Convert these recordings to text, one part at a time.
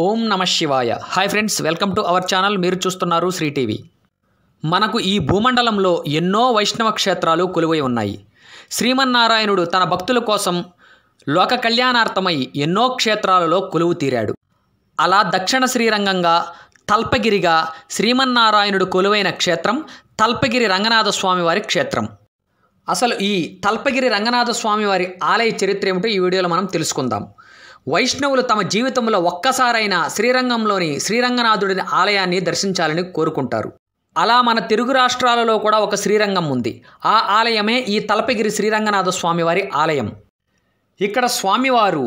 ఓం నమ శివాయ hi friends welcome to our channel మీరు చూస్తున్నారు శ్రీ టీవీ మనకు ఈ భూమండలంలో ఎన్నో వైష్ణవ క్షేత్రాలు కొలువై ఉన్నాయి శ్రీమన్నారాయణుడు తన భక్తుల కోసం లోక కళ్యాణార్థమై ఎన్నో క్షేత్రాలలో కొలువు తీరాడు అలా దక్షిణ శ్రీరంగంగా తల్పగిరిగా శ్రీమన్నారాయణుడు కొలువైన క్షేత్రం తల్పగిరి రంగనాథ స్వామివారి క్షేత్రం అసలు ఈ తల్పగిరి రంగనాథ స్వామివారి ఆలయ చరిత్ర ఏమిటో ఈ వీడియోలో మనం తెలుసుకుందాం వైష్ణవులు తమ జీవితంలో ఒక్కసారైనా శ్రీరంగంలోని శ్రీరంగనాథుడిని ఆలయాన్ని దర్శించాలని కోరుకుంటారు అలా మన తెలుగు రాష్ట్రాలలో కూడా ఒక శ్రీరంగం ఉంది ఆ ఆలయమే ఈ తలపగిరి శ్రీరంగనాథ స్వామివారి ఆలయం ఇక్కడ స్వామివారు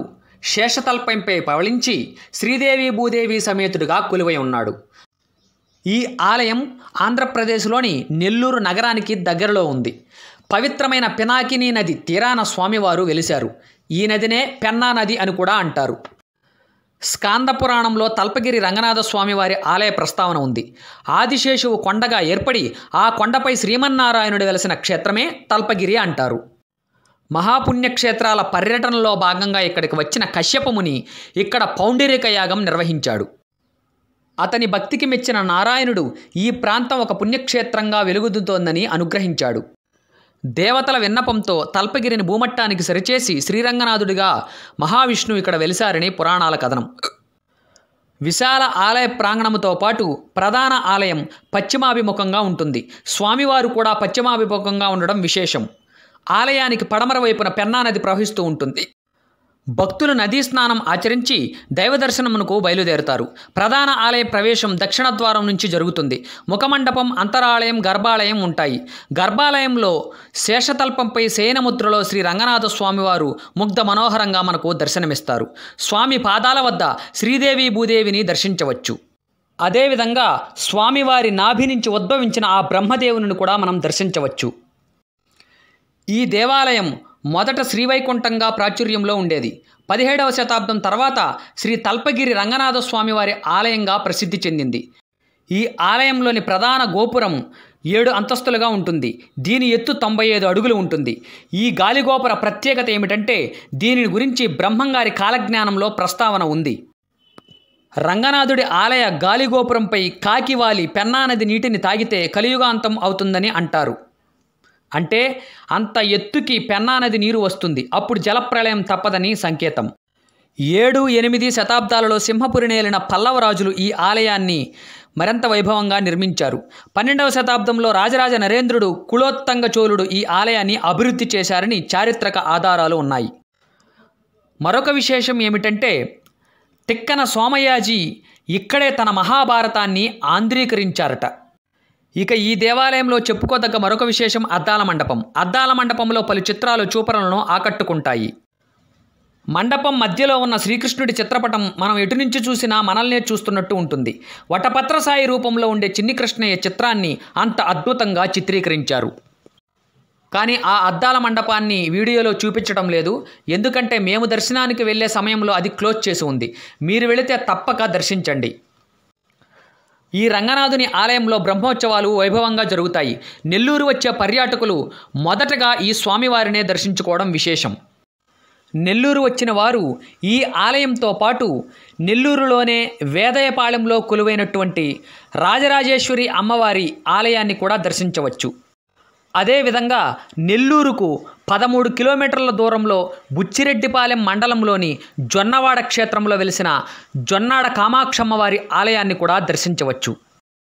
శేషతల్పంపై పవళించి శ్రీదేవి భూదేవి సమేతుడిగా కొలువై ఉన్నాడు ఈ ఆలయం ఆంధ్రప్రదేశ్లోని నెల్లూరు నగరానికి దగ్గరలో ఉంది పవిత్రమైన పినాకిని నది తీరాన స్వామివారు వెలిశారు ఈ నదినే పెన్నా నది అని కూడా అంటారు స్కాంద పురాణంలో తల్పగిరి రంగనాథస్వామి వారి ఆలయ ప్రస్తావన ఉంది ఆదిశేషువు కొండగా ఏర్పడి ఆ కొండపై శ్రీమన్నారాయణుడు వెలసిన క్షేత్రమే తల్పగిరి అంటారు మహాపుణ్యక్షేత్రాల పర్యటనలో భాగంగా ఇక్కడికి వచ్చిన కశ్యపముని ఇక్కడ పౌండరీక యాగం నిర్వహించాడు అతని భక్తికి మెచ్చిన నారాయణుడు ఈ ప్రాంతం ఒక పుణ్యక్షేత్రంగా వెలుగుదుతోందని అనుగ్రహించాడు దేవతల విన్నపంతో తల్పగిరిని భూమట్టానికి సరిచేసి శ్రీరంగనాథుడిగా మహావిష్ణువు ఇక్కడ వెలిశారని పురాణాల కథనం విశాల ఆలయ ప్రాంగణముతో పాటు ప్రధాన ఆలయం పశ్చిమాభిముఖంగా ఉంటుంది స్వామివారు కూడా పశ్చిమాభిముఖంగా ఉండడం విశేషం ఆలయానికి పడమర వైపున పెన్నా నది ప్రవహిస్తూ ఉంటుంది భక్తులు నదీ స్నానం ఆచరించి దైవదర్శనమునకు బయలుదేరుతారు ప్రధాన ఆలయ ప్రవేశం దక్షిణ ద్వారం నుంచి జరుగుతుంది ముఖమండపం అంతరాలయం గర్భాలయం ఉంటాయి గర్భాలయంలో శేషతల్పంపై శయనముద్రలో శ్రీ రంగనాథ స్వామివారు ముగ్ధ మనోహరంగా మనకు దర్శనమిస్తారు స్వామి పాదాల వద్ద శ్రీదేవి భూదేవిని దర్శించవచ్చు అదేవిధంగా స్వామివారి నాభి నుంచి ఉద్భవించిన ఆ బ్రహ్మదేవుని కూడా మనం దర్శించవచ్చు ఈ దేవాలయం మొదట శ్రీవైకుంఠంగా ప్రాచుర్యంలో ఉండేది పదిహేడవ శతాబ్దం తర్వాత శ్రీ తల్పగిరి రంగనాథస్వామి వారి ఆలయంగా ప్రసిద్ధి చెందింది ఈ ఆలయంలోని ప్రధాన గోపురం ఏడు అంతస్తులుగా ఉంటుంది దీని ఎత్తు తొంభై ఐదు అడుగులు ఉంటుంది ఈ గాలిగోపుర ప్రత్యేకత ఏమిటంటే దీని గురించి బ్రహ్మంగారి కాలజ్ఞానంలో ప్రస్తావన ఉంది రంగనాథుడి ఆలయ గాలిగోపురంపై కాకివాలి పెన్నానది నీటిని తాగితే కలియుగాంతం అవుతుందని అంటారు అంటే అంత ఎత్తుకి పెన్నా నది నీరు వస్తుంది అప్పుడు జలప్రళయం తప్పదని సంకేతం ఏడు ఎనిమిది శతాబ్దాలలో సింహపురినేలిన పల్లవ రాజులు ఈ ఆలయాన్ని మరింత వైభవంగా నిర్మించారు పన్నెండవ శతాబ్దంలో రాజరాజ నరేంద్రుడు కులోత్తంగ చోళుడు ఈ ఆలయాన్ని అభివృద్ధి చేశారని చారిత్రక ఆధారాలు ఉన్నాయి మరొక విశేషం ఏమిటంటే తిక్కన సోమయాజీ ఇక్కడే తన మహాభారతాన్ని ఆంధ్రీకరించారట ఇక ఈ దేవాలయంలో చెప్పుకోదగ్గ మరొక విశేషం అద్దాల మండపం అద్దాల మండపంలో పలు చిత్రాలు చూపరలను ఆకట్టుకుంటాయి మండపం మధ్యలో ఉన్న శ్రీకృష్ణుడి చిత్రపటం మనం ఎటు నుంచి చూసినా మనల్నే చూస్తున్నట్టు ఉంటుంది వటపత్రసాయి రూపంలో ఉండే చిన్ని కృష్ణయ్య చిత్రాన్ని అంత అద్భుతంగా చిత్రీకరించారు కానీ ఆ అద్దాల మండపాన్ని వీడియోలో చూపించడం లేదు ఎందుకంటే మేము దర్శనానికి వెళ్ళే సమయంలో అది క్లోజ్ చేసి ఉంది మీరు వెళితే తప్పక దర్శించండి ఈ రంగనాథుని ఆలయంలో బ్రహ్మోత్సవాలు వైభవంగా జరుగుతాయి నెల్లూరు వచ్చే పర్యాటకులు మొదటగా ఈ స్వామివారినే దర్శించుకోవడం విశేషం నెల్లూరు వచ్చిన వారు ఈ ఆలయంతో పాటు నెల్లూరులోనే వేదయపాళెంలో కొలువైనటువంటి రాజరాజేశ్వరి అమ్మవారి ఆలయాన్ని కూడా దర్శించవచ్చు అదేవిధంగా నెల్లూరుకు పదమూడు కిలోమీటర్ల దూరంలో బుచ్చిరెడ్డిపాలెం మండలంలోని జొన్నవాడ క్షేత్రంలో వెలిసిన జొన్నాడ కామాక్షమ్మవారి ఆలయాన్ని కూడా దర్శించవచ్చు